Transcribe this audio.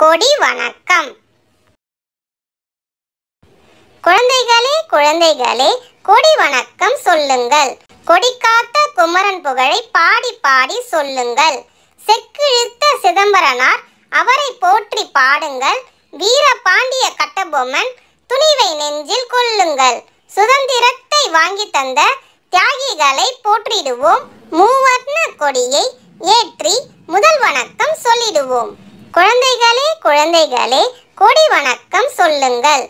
கொடி வணக்கம் குழந்தைகளே குழந்தைகளே கொடி வணக்கம் சொல்லுங்கள் கொடி காத்த குமரன் புகழை பாடி பாடி சொல்லுங்கள் செக்கிழுத்த சிதம்பரனார் அவரை போற்றி பாடுங்கள் வீர பாண்டிய கட்டபொம்மன் துணிவை நெஞ்சில் கொள்ளுங்கள் சுதந்திரத்தை வாங்கி தந்த தியாகிகளை போற்றிடுவோம் மூவர்ண கொடியை ஏற்றி முதல் வணக்கம் சொல்லிடுவோம் குழந்தைகள் குழந்தைகளே கொடி வணக்கம் சொல்லுங்கள்